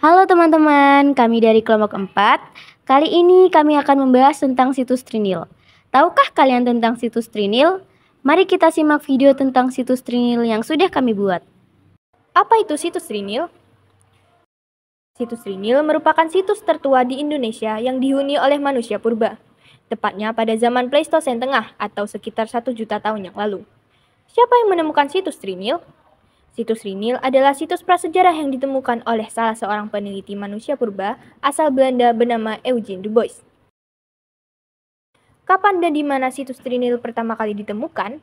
Halo teman-teman, kami dari kelompok 4. Kali ini kami akan membahas tentang situs Trinil. Tahukah kalian tentang situs Trinil? Mari kita simak video tentang situs Trinil yang sudah kami buat. Apa itu situs Trinil? Situs Trinil merupakan situs tertua di Indonesia yang dihuni oleh manusia purba, tepatnya pada zaman Pleistosen Tengah atau sekitar 1 juta tahun yang lalu. Siapa yang menemukan situs Trinil? Situs Rinil adalah situs prasejarah yang ditemukan oleh salah seorang peneliti manusia purba asal Belanda bernama Eugene Du Bois. Kapan dan di mana situs Rinil pertama kali ditemukan?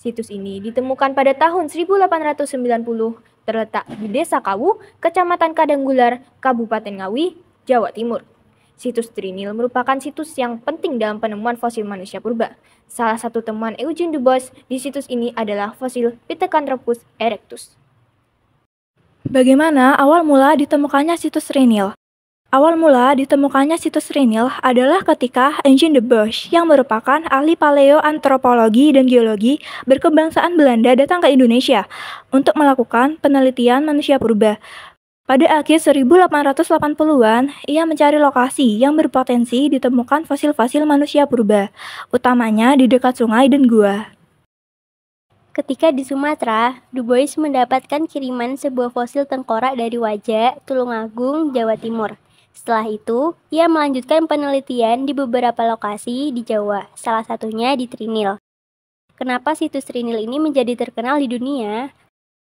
Situs ini ditemukan pada tahun 1890, terletak di Desa Kawu, Kecamatan Kadanggular, Kabupaten Ngawi, Jawa Timur. Situs Trinil merupakan situs yang penting dalam penemuan fosil manusia purba. Salah satu temuan Eugene Dubois di situs ini adalah fosil Pithecanthropus erectus. Bagaimana awal mula ditemukannya situs Trinil? Awal mula ditemukannya situs Trinil adalah ketika Eugene Dubois yang merupakan ahli paleoantropologi dan geologi berkebangsaan Belanda datang ke Indonesia untuk melakukan penelitian manusia purba. Pada akhir 1880-an, ia mencari lokasi yang berpotensi ditemukan fosil-fosil manusia purba, utamanya di dekat sungai dan gua. Ketika di Sumatera, Du Bois mendapatkan kiriman sebuah fosil tengkorak dari Wajak, Tulungagung, Jawa Timur. Setelah itu, ia melanjutkan penelitian di beberapa lokasi di Jawa, salah satunya di Trinil. Kenapa situs Trinil ini menjadi terkenal di dunia?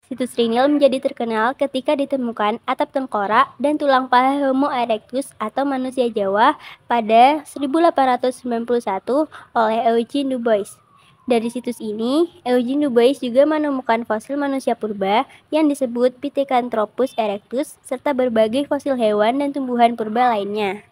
Situs rinil menjadi terkenal ketika ditemukan atap tengkorak dan tulang paha Homo erectus atau manusia Jawa pada 1891 oleh Eugene Dubois. Dari situs ini, Eugene Dubois juga menemukan fosil manusia purba yang disebut Pithecanthropus erectus serta berbagai fosil hewan dan tumbuhan purba lainnya.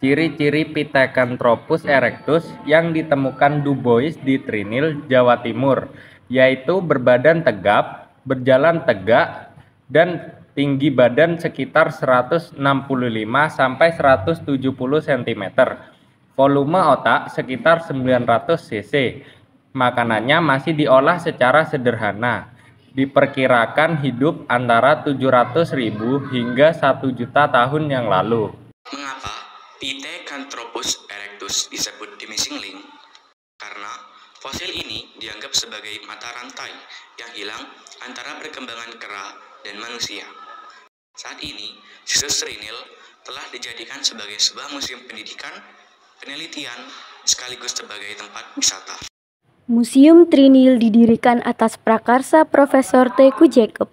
Ciri-ciri Pithecanthropus erectus yang ditemukan Dubois di Trinil, Jawa Timur, yaitu berbadan tegap, berjalan tegak dan tinggi badan sekitar 165 sampai 170 cm. Volume otak sekitar 900 cc. Makanannya masih diolah secara sederhana. Diperkirakan hidup antara 700.000 hingga 1 juta tahun yang lalu. Mengapa Pithecanthropus erectus disebut the link? Karena Fosil ini dianggap sebagai mata rantai yang hilang antara perkembangan kera dan manusia. Saat ini, situs Trinil telah dijadikan sebagai sebuah museum pendidikan, penelitian, sekaligus sebagai tempat wisata. Museum Trinil didirikan atas prakarsa Profesor Teku Jacob,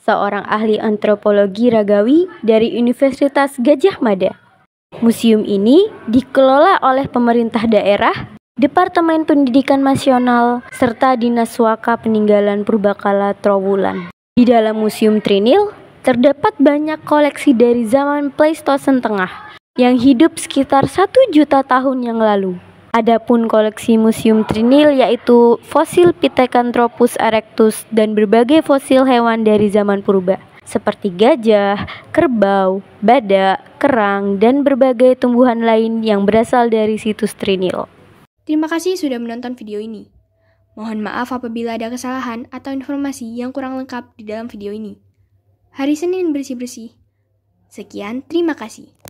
seorang ahli antropologi ragawi dari Universitas Gajah Mada. Museum ini dikelola oleh pemerintah daerah Departemen Pendidikan Nasional, serta Dinas Suaka Peninggalan Purbakala Trawulan. Di dalam Museum Trinil, terdapat banyak koleksi dari zaman Pleistosen Tengah yang hidup sekitar 1 juta tahun yang lalu. Adapun koleksi Museum Trinil yaitu fosil Pithecanthropus erectus dan berbagai fosil hewan dari zaman purba seperti gajah, kerbau, badak, kerang, dan berbagai tumbuhan lain yang berasal dari situs Trinil. Terima kasih sudah menonton video ini. Mohon maaf apabila ada kesalahan atau informasi yang kurang lengkap di dalam video ini. Hari Senin bersih-bersih. Sekian, terima kasih.